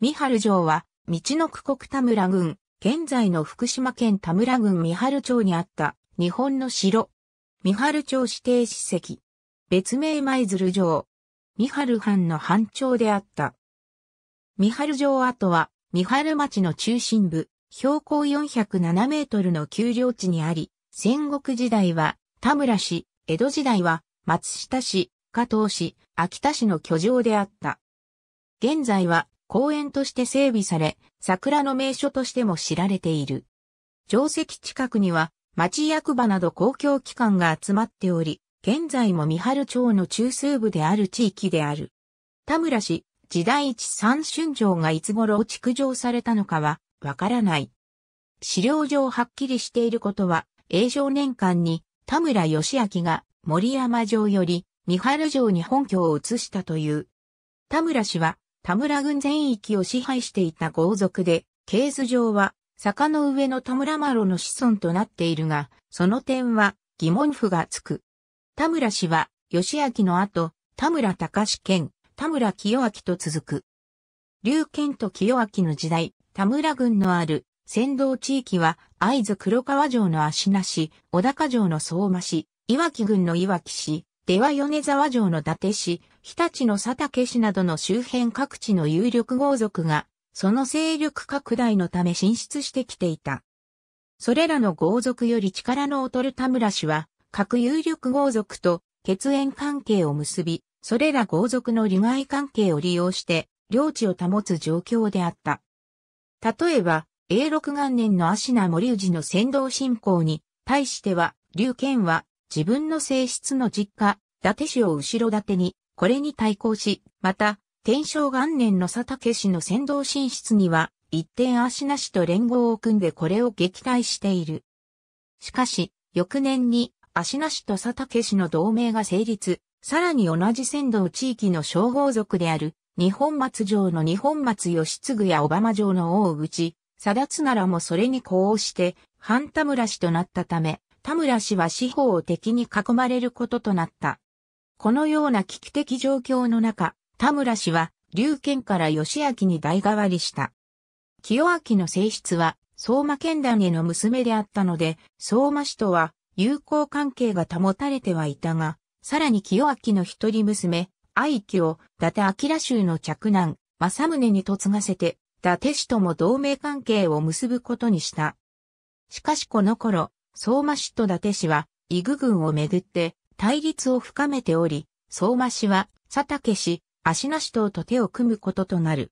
三春城は、道の区国田村郡、現在の福島県田村郡三春町にあった、日本の城。三春町指定史跡。別名舞鶴城。三春藩の藩町であった。三春城跡は、三春町の中心部、標高407メートルの丘陵地にあり、戦国時代は、田村市、江戸時代は、松下市、加藤市、秋田市の居城であった。現在は、公園として整備され、桜の名所としても知られている。城石近くには、町役場など公共機関が集まっており、現在も三春町の中枢部である地域である。田村市、時代一三春城がいつ頃築城されたのかは、わからない。資料上はっきりしていることは、永城年間に田村義明が森山城より三春城に本拠を移したという。田村氏は田村郡全域を支配していた豪族で、ケース上は、坂の上の田村麻呂の子孫となっているが、その点は疑問符がつく。田村氏は、義明の後、田村隆兼、田村清明と続く。龍剣と清明の時代、田村郡のある、先導地域は、会津黒川城の足なし、小高城の相馬市、岩木郡の岩木市、では米沢城の伊達氏、日立の佐竹氏などの周辺各地の有力豪族が、その勢力拡大のため進出してきていた。それらの豪族より力の劣る田村氏は、各有力豪族と血縁関係を結び、それら豪族の利害関係を利用して、領地を保つ状況であった。例えば、永禄元年の芦名森氏の先導進行に、対しては、龍賢は、自分の性質の実家、伊達氏を後ろ盾に、これに対抗し、また、天正元年の佐竹氏の先導進出には、一点足なしと連合を組んでこれを撃退している。しかし、翌年に、足なしと佐竹氏の同盟が成立、さらに同じ先導地域の称号族である、日本松城の日本松義継や小浜城の大内、貞津ならもそれに呼応して、半田村氏となったため、田村氏は司法を敵に囲まれることとなった。このような危機的状況の中、田村氏は、龍剣から義明に代替わりした。清明の性質は、相馬県団への娘であったので、相馬氏とは友好関係が保たれてはいたが、さらに清明の一人娘、愛希を伊達明州の嫡男、政宗に嫁がせて、伊達氏とも同盟関係を結ぶことにした。しかしこの頃、相馬氏と伊達氏は、伊具郡をめぐって対立を深めており、相馬氏は佐竹氏、足名氏等と手を組むこととなる。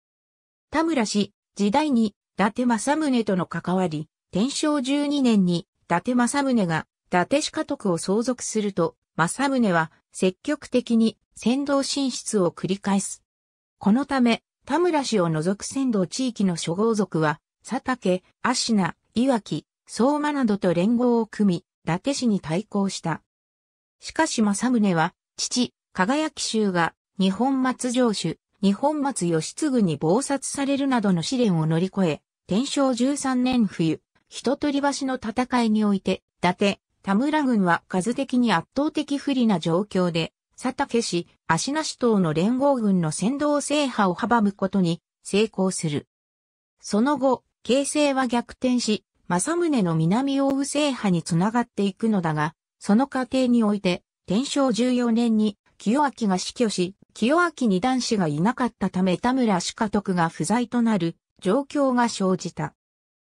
田村氏、時代に、伊達政宗との関わり、天正12年に、伊達政宗が、伊達氏家督を相続すると、政宗は、積極的に、先導進出を繰り返す。このため、田村氏を除く先導地域の諸豪族は、佐竹、芦名、岩木、相馬などと連合を組み、伊達氏に対抗した。しかし政宗は、父、輝き衆が、日本松城主、日本松義次に謀殺されるなどの試練を乗り越え、天正13年冬、一鳥橋の戦いにおいて、伊達、田村軍は数的に圧倒的不利な状況で、佐竹氏、足なし等の連合軍の先導制覇を阻むことに成功する。その後、形勢は逆転し、正宗の南奥羽制覇につながっていくのだが、その過程において、天正14年に清明が死去し、清明に男子がいなかったため田村主家徳が不在となる状況が生じた。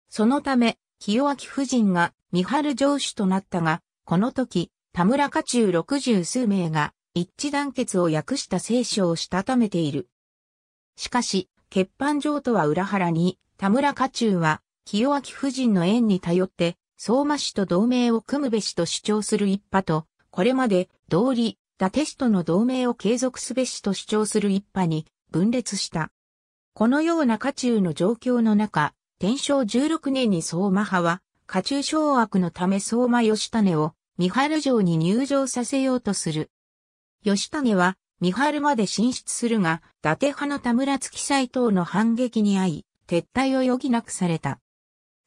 そのため、清明夫人が三春城主となったが、この時、田村家中六十数名が一致団結を訳した聖書をしたためている。しかし、欠板状とは裏腹に、田村家中は清明夫人の縁に頼って、相馬氏と同盟を組むべしと主張する一派と、これまで、道理、伊達氏との同盟を継続すべしと主張する一派に分裂した。このような家中の状況の中、天正16年に相馬派は、家中掌握のため相馬義種を三春城に入城させようとする。義種は三春まで進出するが、伊達派の田村月斎等の反撃に遭い、撤退を余儀なくされた。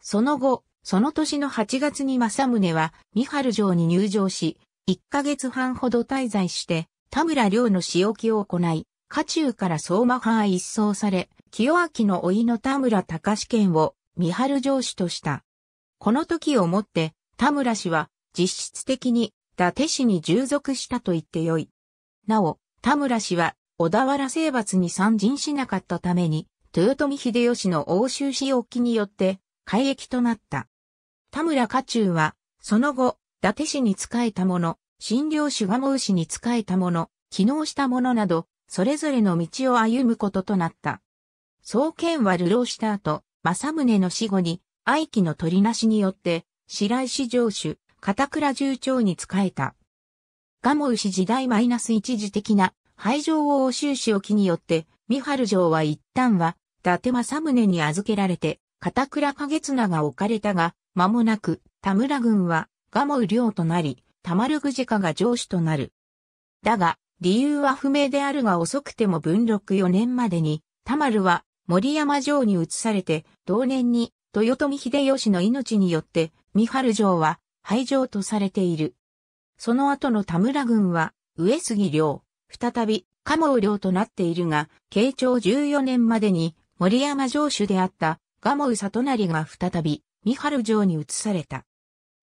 その後、その年の8月に正宗は、三春城に入城し、1ヶ月半ほど滞在して、田村良の仕置きを行い、家中から相馬派へ一掃され、清明の甥の田村隆賢を三春城主とした。この時をもって田村氏は実質的に伊達氏に従属したと言ってよい。なお、田村氏は小田原征伐に参陣しなかったために、豊臣秀吉の欧州仕置きによって改易となった。田村家中は、その後、伊達氏に仕えた者、新領主蒲生氏に仕えた者、機能した者など、それぞれの道を歩むこととなった。創建は流浪した後、政宗の死後に、愛機の取りなしによって、白石城主、片倉重長に仕えた。蒲生氏時代マイナス一時的な廃城を押収し置きによって、三春城は一旦は、伊達政宗に預けられて、片倉月綱が置かれたが、間もなく田村軍は蒲生領となり、田丸ぐじかが上司となる。だが、理由は不明であるが遅くても文禄4年までに、田丸は森山城に移されて、同年に豊臣秀吉の命によって、三春城は廃城とされている。その後の田村軍は、上杉領、再び、鴨領となっているが、慶長14年までに森山城主であった蒲生里成が再び、三春城に移された。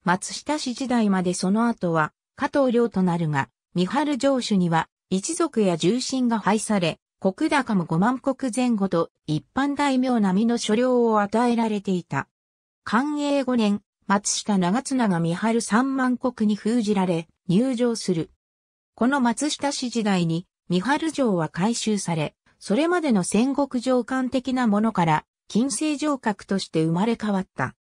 松下氏時代までその後は、加藤領となるが、三春城主には、一族や重臣が配され、国高も5万国前後と一般大名並みの所領を与えられていた。寛永5年、松下長綱が三春三万国に封じられ、入城する。この松下氏時代に、三春城は改修され、それまでの戦国城間的なものから、金星城郭として生まれ変わった。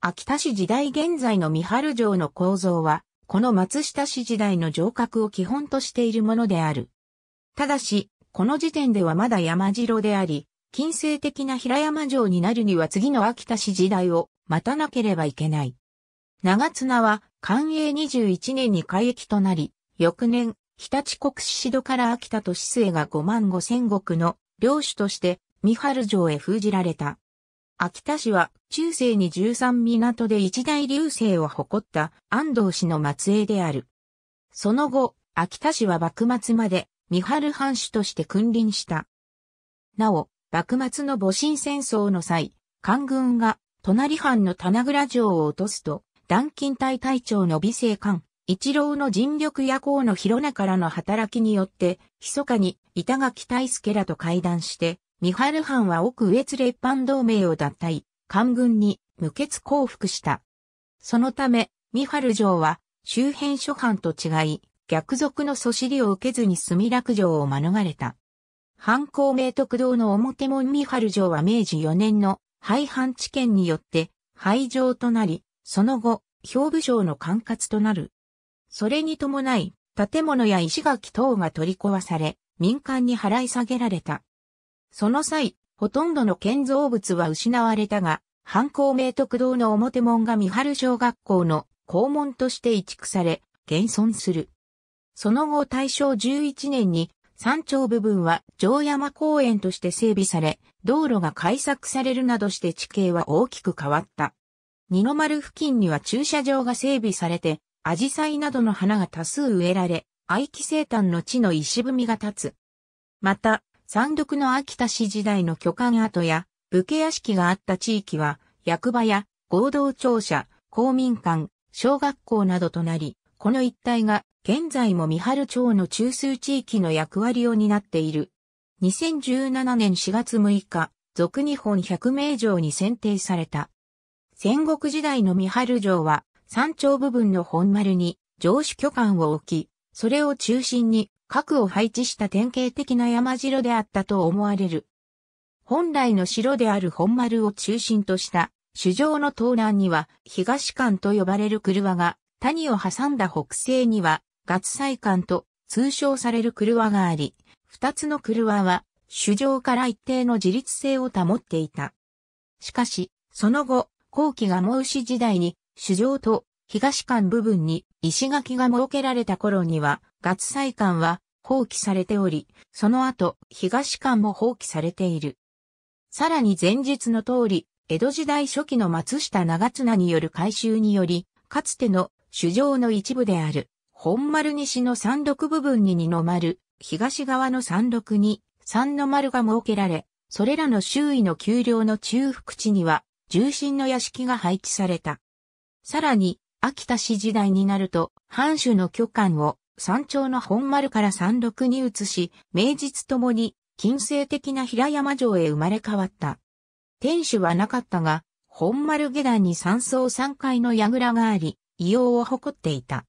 秋田市時代現在の三春城の構造は、この松下市時代の城郭を基本としているものである。ただし、この時点ではまだ山城であり、近世的な平山城になるには次の秋田市時代を待たなければいけない。長綱は、寛永21年に開駅となり、翌年、日立国市戸から秋田と市政が5万5千石の領主として三春城へ封じられた。秋田市は中世に13港で一大流星を誇った安藤氏の末裔である。その後、秋田市は幕末まで三春藩主として君臨した。なお、幕末の戊辰戦争の際、官軍が隣藩の棚倉城を落とすと、南京隊隊長の美生官、一郎の尽力夜行の広からの働きによって、密かに板垣大助らと会談して、三春藩は奥越列藩同盟を脱退、官軍に無血降伏した。そのため、三春城は周辺諸藩と違い、逆賊のそしりを受けずに墨落城を免れた。藩公明徳堂の表門三春城は明治4年の廃藩置県によって廃城となり、その後、兵部城の管轄となる。それに伴い、建物や石垣等が取り壊され、民間に払い下げられた。その際、ほとんどの建造物は失われたが、反抗明徳堂の表門が三春小学校の校門として移築され、現存する。その後大正11年に山頂部分は城山公園として整備され、道路が開削されるなどして地形は大きく変わった。二の丸付近には駐車場が整備されて、アジサイなどの花が多数植えられ、愛機生誕の地の石踏みが立つ。また、山独の秋田市時代の巨漢跡や武家屋敷があった地域は役場や合同庁舎、公民館、小学校などとなり、この一帯が現在も三春町の中枢地域の役割を担っている。2017年4月6日、俗日本百名城に選定された。戦国時代の三春城は山頂部分の本丸に城主巨漢を置き、それを中心に核を配置した典型的な山城であったと思われる。本来の城である本丸を中心とした主城の東南には東館と呼ばれる車が、谷を挟んだ北西には月祭館と通称される車があり、二つの車は主城から一定の自立性を保っていた。しかし、その後、後期が毛し時代に主城と東館部分に石垣が設けられた頃には、月祭館は放棄されており、その後、東館も放棄されている。さらに前述の通り、江戸時代初期の松下長綱による改修により、かつての主城の一部である、本丸西の山麓部分に二の丸、東側の山麓に三の丸が設けられ、それらの周囲の丘陵の中腹地には、重心の屋敷が配置された。さらに、秋田市時代になると、藩主の巨漢を山頂の本丸から山麓に移し、名実ともに近世的な平山城へ生まれ変わった。天守はなかったが、本丸下段に山荘三階の櫓があり、異様を誇っていた。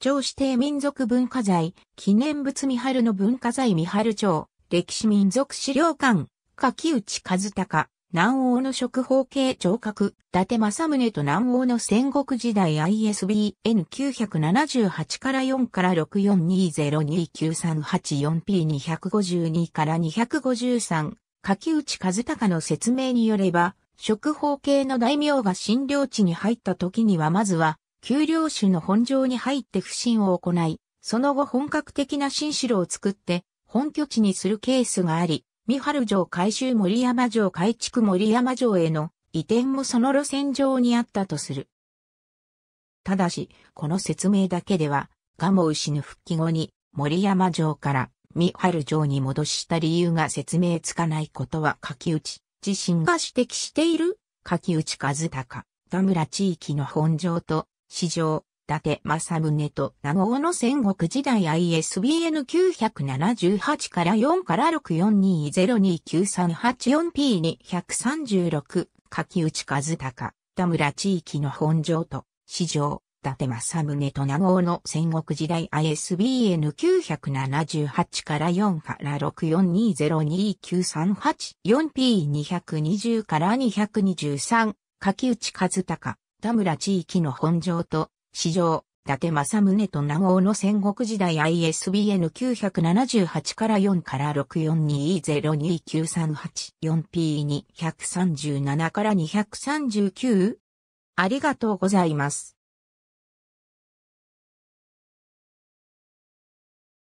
長指定民族文化財、記念物三春の文化財三春町、歴史民族資料館、柿内和隆、南欧の食方形聴覚、伊達政宗と南欧の戦国時代 ISBN 978から4から 64202938P252 から253、柿内和隆の説明によれば、食方形の大名が診療地に入った時にはまずは、給料種の本城に入って不審を行い、その後本格的な新城を作って、本拠地にするケースがあり、三春城改修森山城改築森山城への移転もその路線上にあったとする。ただし、この説明だけでは、蒲生氏の復帰後に森山城から三春城に戻した理由が説明つかないことは柿内自身が指摘している柿内和隆、田村地域の本城と市場、達正宗と名号の戦国時代 ISBN 978から4から 64202938P236 4柿内和隆、田村地域の本城と、市場、伊達正宗と名号の戦国時代 ISBN 978から4から64202938 4P220 から223柿内和隆、田村地域の本城と、史上、伊達政宗と南欧の戦国時代 ISBN 978から4から64202938 4P237 から239ありがとうございます。